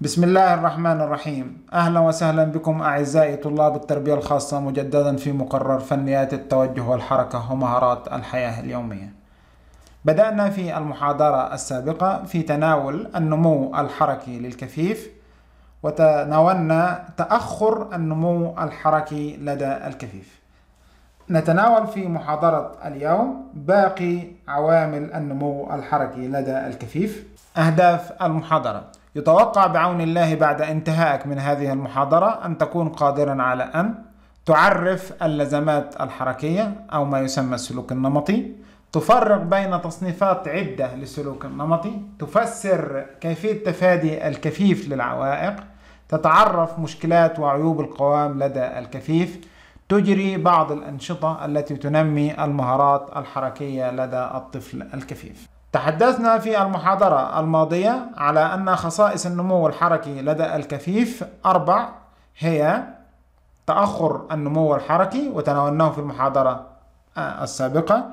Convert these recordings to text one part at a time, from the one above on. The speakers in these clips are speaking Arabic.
بسم الله الرحمن الرحيم أهلا وسهلا بكم أعزائي طلاب التربية الخاصة مجددا في مقرر فنيات التوجه والحركة ومهارات الحياة اليومية بدأنا في المحاضرة السابقة في تناول النمو الحركي للكفيف وتناولنا تأخر النمو الحركي لدى الكفيف نتناول في محاضرة اليوم باقي عوامل النمو الحركي لدى الكفيف أهداف المحاضرة يتوقع بعون الله بعد انتهائك من هذه المحاضرة أن تكون قادرا على أن تعرف اللزمات الحركية أو ما يسمى السلوك النمطي تفرق بين تصنيفات عدة للسلوك النمطي تفسر كيفية تفادي الكفيف للعوائق تتعرف مشكلات وعيوب القوام لدى الكفيف تجري بعض الأنشطة التي تنمي المهارات الحركية لدى الطفل الكفيف تحدثنا في المحاضرة الماضية على أن خصائص النمو الحركي لدى الكفيف أربع هي تأخر النمو الحركي وتناولناه في المحاضرة آه، السابقة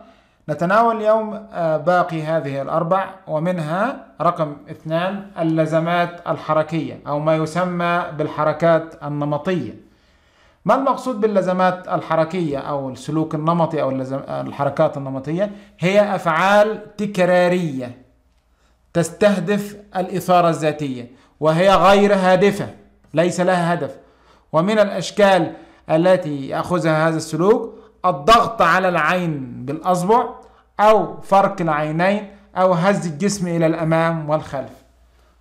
نتناول اليوم آه، باقي هذه الأربع ومنها رقم اثنان اللزمات الحركية أو ما يسمى بالحركات النمطية ما المقصود باللزمات الحركية أو السلوك النمطي أو الحركات النمطية هي أفعال تكرارية تستهدف الإثارة الذاتية وهي غير هادفة ليس لها هدف ومن الأشكال التي يأخذها هذا السلوك الضغط على العين بالأصبع أو فرك العينين أو هز الجسم إلى الأمام والخلف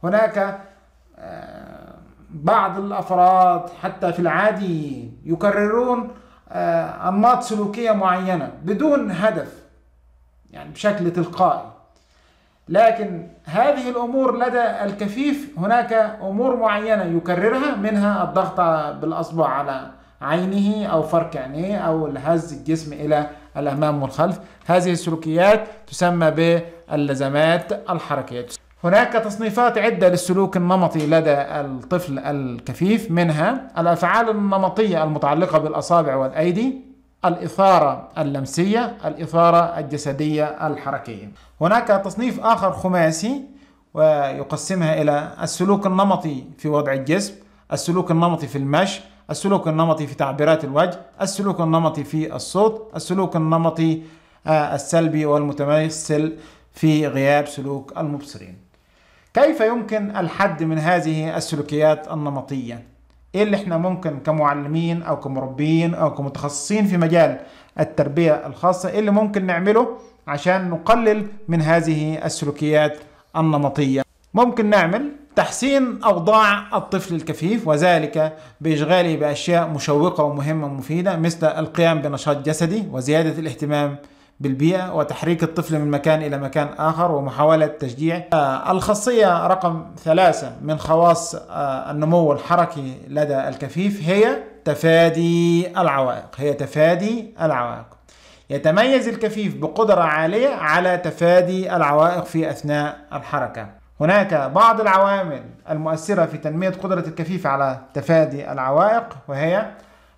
هناك آه، بعض الأفراد حتى في العادي يكررون أنماط آه، سلوكية معينة بدون هدف يعني بشكل تلقائي لكن هذه الأمور لدى الكفيف هناك أمور معينة يكررها منها الضغط بالأصبع على عينه أو فرك عينيه أو الهز الجسم إلى الأمام والخلف هذه السلوكيات تسمى باللزمات الحركية هناك تصنيفات عدة للسلوك النمطي لدى الطفل الكفيف منها الأفعال النمطية المتعلقة بالأصابع والأيدي الإثارة اللمسية الإثارة الجسدية الحركية هناك تصنيف آخر خماسي ويقسمها إلى السلوك النمطي في وضع الجسم السلوك النمطي في المشي السلوك النمطي في تعبيرات الوجه السلوك النمطي في الصوت السلوك النمطي آه، السلبي والمتمثل في غياب سلوك المبصرين كيف يمكن الحد من هذه السلوكيات النمطية؟ ايه اللي احنا ممكن كمعلمين او كمربيين او كمتخصصين في مجال التربية الخاصة ايه اللي ممكن نعمله عشان نقلل من هذه السلوكيات النمطية؟ ممكن نعمل تحسين أوضاع الطفل الكفيف وذلك بإشغاله بأشياء مشوقة ومهمة ومفيدة مثل القيام بنشاط جسدي وزيادة الاهتمام بالبيئة وتحريك الطفل من مكان إلى مكان آخر ومحاولة تشجيع آه، الخاصية رقم ثلاثة من خواص آه، النمو الحركي لدى الكفيف هي تفادي العوائق هي تفادي العوائق يتميز الكفيف بقدرة عالية على تفادي العوائق في أثناء الحركة هناك بعض العوامل المؤثرة في تنمية قدرة الكفيف على تفادي العوائق وهي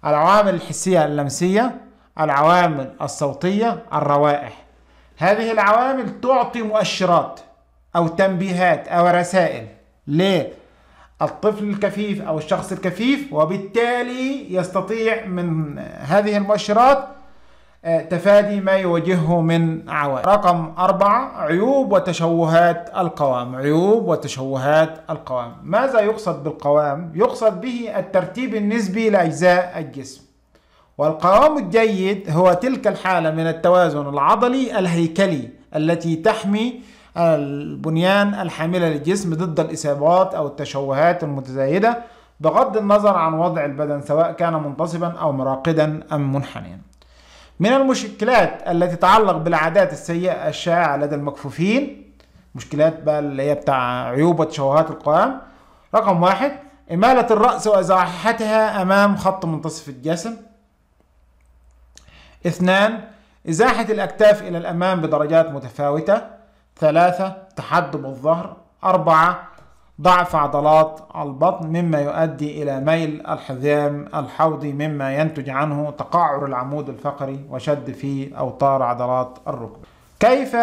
العوامل الحسية اللمسية العوامل الصوتية الروائح هذه العوامل تعطي مؤشرات أو تنبيهات أو رسائل للطفل الكفيف أو الشخص الكفيف وبالتالي يستطيع من هذه المؤشرات آه، تفادي ما يواجهه من عوائل رقم أربعة عيوب وتشوهات القوام عيوب وتشوهات القوام ماذا يقصد بالقوام؟ يقصد به الترتيب النسبي لأجزاء الجسم والقوام الجيد هو تلك الحالة من التوازن العضلي الهيكلي التي تحمي البنيان الحاملة للجسم ضد الإصابات أو التشوهات المتزايدة بغض النظر عن وضع البدن سواء كان منتصبا أو مراقدا أم منحنيا من المشكلات التي تتعلق بالعادات السيئة الشائعة لدى المكفوفين مشكلات بقى اللي هي بتاع عيوب وتشوهات القوام رقم واحد إمالة الرأس وإزاحتها أمام خط منتصف الجسم اثنان إزاحة الأكتاف إلى الأمام بدرجات متفاوتة ثلاثة تحدب الظهر أربعة ضعف عضلات البطن مما يؤدي إلى ميل الحزام الحوضي مما ينتج عنه تقعر العمود الفقري وشد في أوتار عضلات الركبة كيف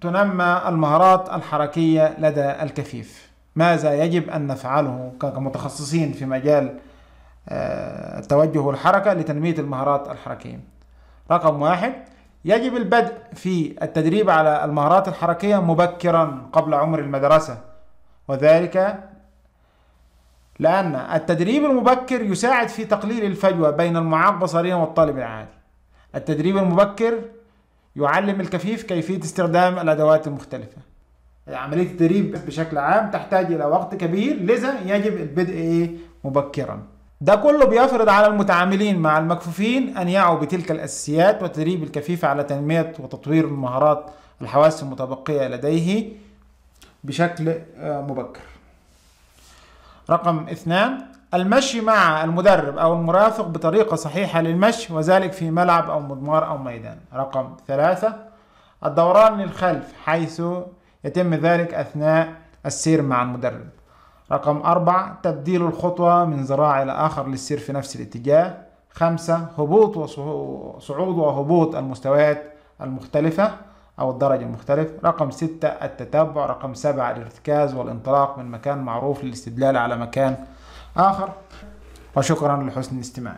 تنمى المهارات الحركية لدى الكفيف؟ ماذا يجب أن نفعله كمتخصصين في مجال التوجه آه، والحركة لتنمية المهارات الحركية؟ رقم واحد يجب البدء في التدريب على المهارات الحركية مبكرا قبل عمر المدرسة وذلك لأن التدريب المبكر يساعد في تقليل الفجوة بين المعاق بصريا والطالب العادي التدريب المبكر يعلم الكفيف كيفية استخدام الأدوات المختلفة عملية التدريب بشكل عام تحتاج إلى وقت كبير لذا يجب البدء مبكرا ده كله بيفرض على المتعاملين مع المكفوفين أن يعوا بتلك الأساسيات وتدريب الكفيف على تنمية وتطوير المهارات الحواس المتبقية لديه بشكل آه، مبكر رقم اثنان المشي مع المدرب أو المرافق بطريقة صحيحة للمشي وذلك في ملعب أو مضمار أو ميدان رقم ثلاثة الدوران للخلف حيث يتم ذلك أثناء السير مع المدرب رقم أربعة تبديل الخطوة من ذراع إلى آخر للسير في نفس الاتجاه خمسة هبوط وصعود وهبوط المستويات المختلفة أو الدرجة المختلفة رقم ستة التتبع رقم سبعة الارتكاز والانطلاق من مكان معروف للاستدلال على مكان آخر وشكرا لحسن الاستماع